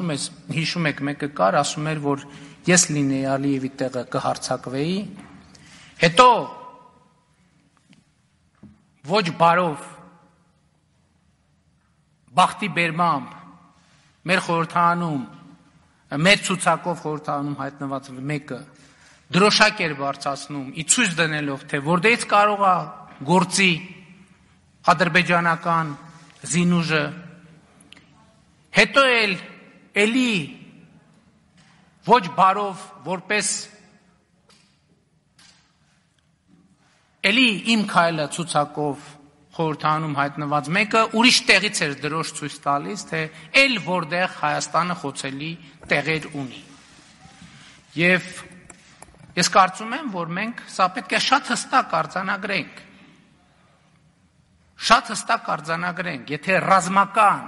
հիշում ես, հիշում եք մեկը կար, ասում էր, որ ես լինեի Ալիևի տեղը կհարցակվեի։ Հետո ոչ բարով բախտի բերմամբ մեր խորհրդանում մեր ցուցակով խորհրդանում հայտնված մեկը դրոշակ էր բարձացնում ի ցույց դնելով թե որտեից կարող է գործի ադրբեջանական զինուժը հետո էլ էլի ոչ բարով որպես էլի իմ քայլը ցուցակով խորհրդանում հայտնված մեկը ուրիշ տեղից էր դրոշ ցույց տալիս, թե ել որտեղ Հայաստանը խոցելի տեղեր ունի։ Եվ ես կարծում եմ, որ մենք սա պետք է շատ հստակ արձանագրենք։ Շատ հստակ արձանագրենք, եթե ռազմական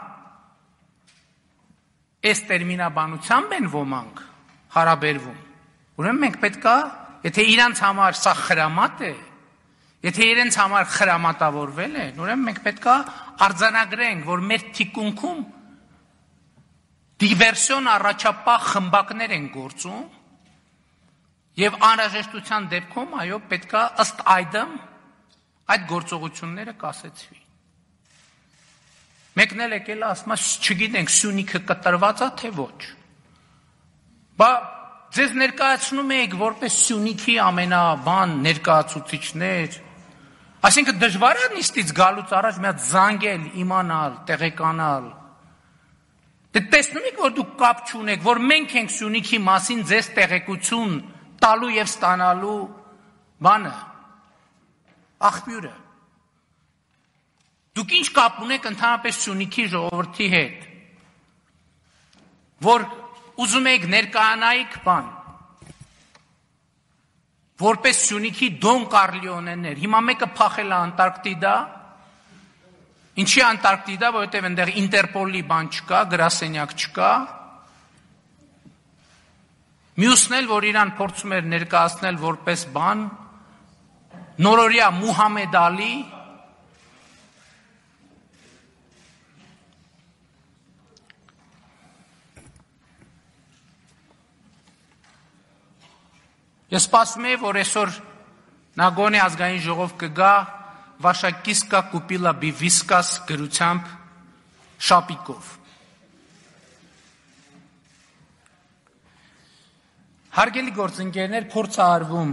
այս տերմինաբանությամբ են ոմանք հարաբերվում։ Ուրեմն մենք պետքա, եթե իրանց համար սա խրամատ է, եթե իրենց համար խրամատավորվել է, ուրեմն մենք պետքա արձանագրենք, որ մեր թիկունքում դիվերսիոն առաջապահ խմբակներ են գործում եւ անհրաժեշտության դեպքում այո պետքա ըստ այդմ այդ գործողությունները կասեցվի Մեկն էլ եկել է ասում է, չգիտենք Սյունիքը կտրված է թե ոչ։ Բա ձեզ ներկայացնում եք որպես Սյունիքի ամենաբան ներկայացուցիչներ։ Այսինքն դժվար է նիստից գալուց առաջ մի հատ զանգել, իմանալ, տեղեկանալ։ Դե տեսնում եք, որ դուք կապ չունեք, որ մենք ենք Սյունիքի մասին ձեզ տեղեկություն տալու եւ ստանալու բանը։ Աղբյուրը Դուք ինչ կապ ունեք ընդհանրապես Սյունիքի ժողովրդի հետ, որ ուզում եք ներկայանայիք բան, որպես Սյունիքի Դոն Կարլիոնեններ։ Հիմա մեկը փախել է Անտարկտիդա, ինչի Անտարկտիդա, որովհետև այնտեղ Ինտերպոլի բան չկա, գրասենյակ չկա։ Մյուսն էլ, որ իրան փորձում էր ներկայացնել որպես բան, նորորյա Մուհամեդ Ալի, Ես սպասում եի, որ այսօր Նագոնի ազգային ժողով կգա Վաշակիսկա Կուպիլա Բիվիսկաս գրությամբ շապիկով։ Հարգելի գործընկերներ, փորձ արվում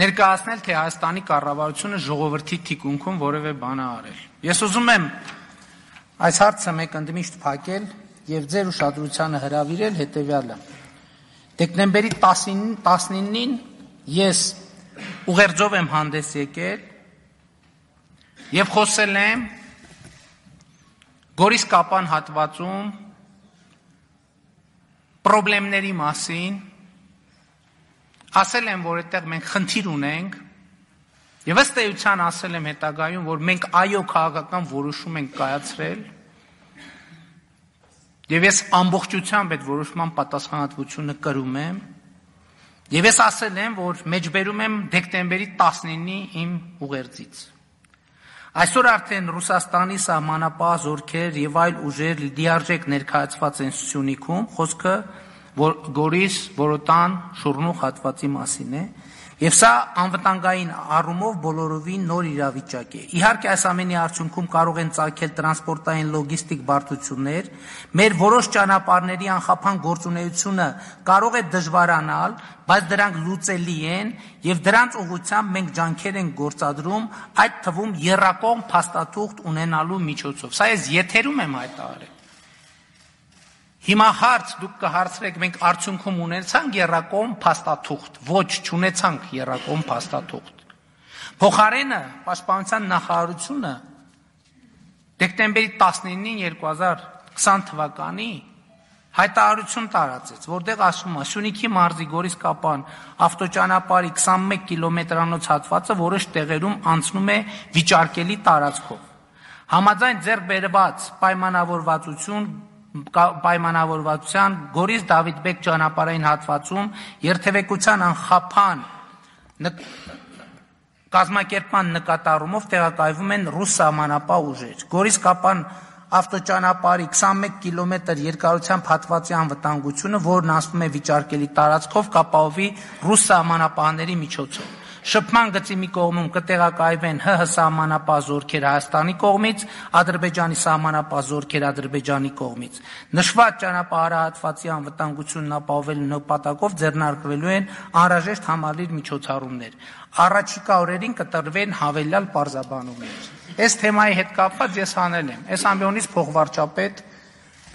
ներկայացնել, թե Հայաստանի կառավարությունը ժողովրդի թիկունքում որևէ բան է արել։ Ես ուզում եմ այս հարցը մեկ ընդմիշտ փակել եւ ձեր ուշադրությանը հրավիրել հետեւյալը։ Դեկտեմբերի 10-ին 19-ին ես ուղերձով եմ հանդես եկել եւ խոսել եմ Գորիս կապան հատվածում խնդրումների մասին ասել եմ որ այդտեղ մենք խնդիր ունենք եւ ըստ էության ասել եմ հետագայում որ մենք այո քաղաքական որոշում ենք կայացրել Եվ ես ամբողջությամբ այդ որոշման պատասխանատվությունը կրում եմ։ Եվ ես ասել եմ, որ մեջբերում եմ դեկտեմբերի 19-ի իմ ուղերձից։ Այսօր արդեն Ռուսաստանի սահմանապահ զորքեր եւ այլ ուժեր դիարժեք ներկայացված են Սյունիքում, խոսքը որ Գորիս Որոտան շուրնու հատվածի մասին է եւ սա անվտանգային առումով բոլորովին նոր իրավիճակ է իհարկե այս ամենի արդյունքում կարող են ցակել տրանսպորտային լոգիստիկ բարդություններ մեր որոշ ճանապարհների անխափան գործունեությունը կարող է դժվարանալ բայց դրանք լուծելի են եւ դրանց ուղղությամբ մենք ջանքեր ենք գործադրում այդ թվում երրակողմ փաստաթուղթ ունենալու միջոցով սա ես եթերում եմ հայտարարել Հիմա հարց դուք կհարցրեք մենք արդյունքում ունեցանք երրակոմ փաստաթուղթ։ Ոչ, չունեցանք երրակոմ փաստաթուղթ։ Փոխարենը Պաշտպանության նախարարությունը դեկտեմբերի 19-ին 2020 թվականի հայտարարություն տարածեց, որտեղ ասում է Սյունիքի մարզի Գորիս կապան ավտոճանապարհի 21 կիլոմետրանոց հատվածը որոշ տեղերում անցնում է վիճարկելի տարածքով։ Համաձայն ձեռք բերված պայմանավորվածություն պայմանավորվածության Գորիս Դավիթբեկ ճանապարհային հատվածում երթևեկության անխափան կազմակերպման նկատառումով տեղակայվում են ռուս սահմանապահ ուժեր։ Գորիս Կապան ավտոճանապարհի 21 կիլոմետր երկարությամբ հատվածի անվտանգությունը, որն ասվում է վիճարկելի տարածքով կապահովի ռուս սահմանապահների միջոցով։ Շփման գծի մի կողմում կտեղակայվեն ՀՀ սահմանապահ զորքեր Հայաստանի կողմից, Ադրբեջանի սահմանապահ զորքեր Ադրբեջանի կողմից։ Նշված ճանապարհահատվածի անվտանգությունն ապահովելու նպատակով ձեռնարկվելու են անհրաժեշտ համալիր միջոցառումներ։ Առաջիկա օրերին կտրվեն հավելյալ պարզաբանումներ։ Այս թեմայի հետ կապված ես անել եմ։ Այս ամբիոնից փոխվարչապետ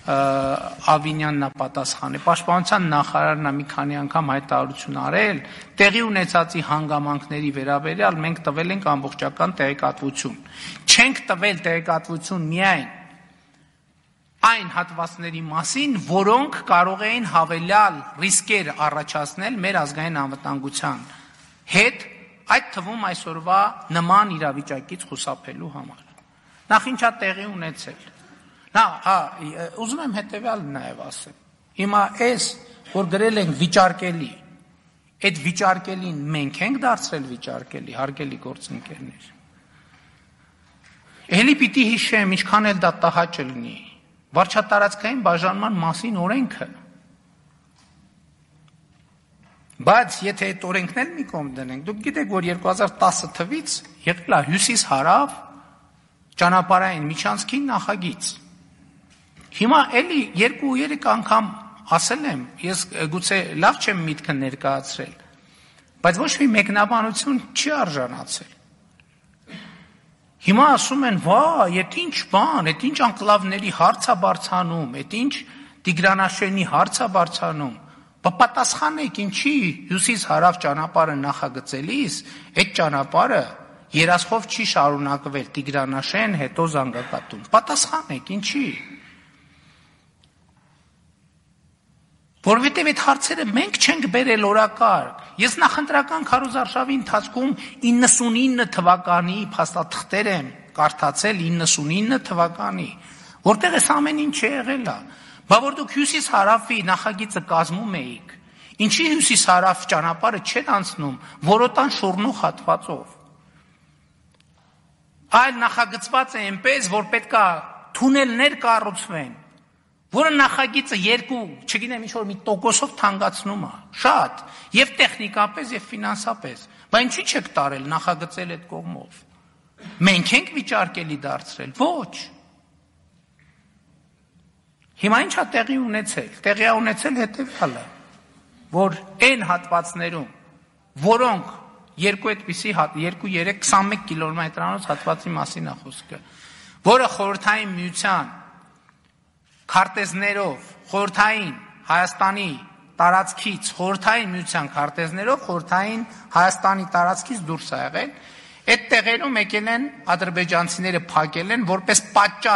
Ավինյանն է պատասխանը։ Պաշտպանության նախարարն է մի քանի անգամ հայտարարություն արել, տեղի ունեցածի հանգամանքների վերաբերյալ մենք տվել ենք ամբողջական տեղեկատվություն։ Չենք տվել տեղեկատվություն միայն այն հատվածների մասին, որոնք կարող էին հավելյալ ռիսկեր առաջացնել մեր ազգային անվտանգության հետ, այդ թվում այսօրվա նման իրավիճակից խուսափելու համար։ Նախ ինչա տեղի ունեցել։ Նա հա, ուզում եմ հետեւյալն նաև ասեմ։ Հիմա այս որ գրել ենք վիճարկելի, այդ վիճարկելին մենք ենք դարձրել վիճարկելի, հարգելի գործընկերներ։ Էլի պիտի հիշեմ, ինչքան էլ դա տհաճ լինի, վարչատարածքային բաժանման մասին օրենքը։ Բայց եթե այդ օրենքն էլ մի կողմ դնենք, դուք գիտեք, որ 2010 թվից եղել է հյուսիս հարավ ճանապարհային միջանցքին նախագիծ Հիմա էլի 2-3 անգամ ասել եմ, ես գուցե լավ չեմ միտքը ներկայացրել, բայց ոչ մի մեկնաբանություն չի արժանացել։ Հիմա ասում են, «Վա, այդ ինչ բան, այդ ինչ անկլավների հարցա բարձանում, այդ ինչ Տիգրանաշենի հարցա բարձանում»։ Բա պատասխանեք, ինչի հյուսիս հարավ ճանապարհը նախագծելիս, այդ ճանապարհը երասխով չի շարունակվել Տիգրանաշեն, հետո Զանգակատուն։ Պատասխանեք, ինչի՞։ Որովհետև այդ հարցերը մենք չենք բերել օրակարգ։ Ես նախընտրական քարոզարշավի ընթացքում 99 թվականի փաստաթղթեր եմ կարդացել 99 թվականի, որտեղ էս ամեն ինչ եղել է։ Բա որ դուք հյուսիս հարավի նախագիծը կազմում էիք, ինչի հյուսիս հարավ ճանապարհը չեն անցնում որոտան շորնող հատվածով։ Այլ նախագծված է այնպես, որ պետքա թունելներ կառուցվեն, որը նախագիծը երկու, չգիտեմ, ինչ որ մի տոկոսով թանկացնում է, շատ, եւ տեխնիկապես եւ ֆինանսապես։ Բայց ինչի՞ չեք տարել նախագծել այդ կողմով։ Մենք ենք վիճարկելի դարձրել, ոչ։ Հիմա ինչա տեղի ունեցել։ Տեղի ունեցել հետեւյալը, որ այն հատվածներում, որոնք երկու այդպիսի հատ 2 3 21 կիլոմետրանոց հատվածի մասին է խոսքը, որը խորթային միության քարտեզներով խորթային Հայաստանի տարածքից խորթային միության քարտեզներով խորթային Հայաստանի տարածքից դուրս է եղել։ Այդ տեղերում եկել են ադրբեջանցիները փակել են որպես պատճառ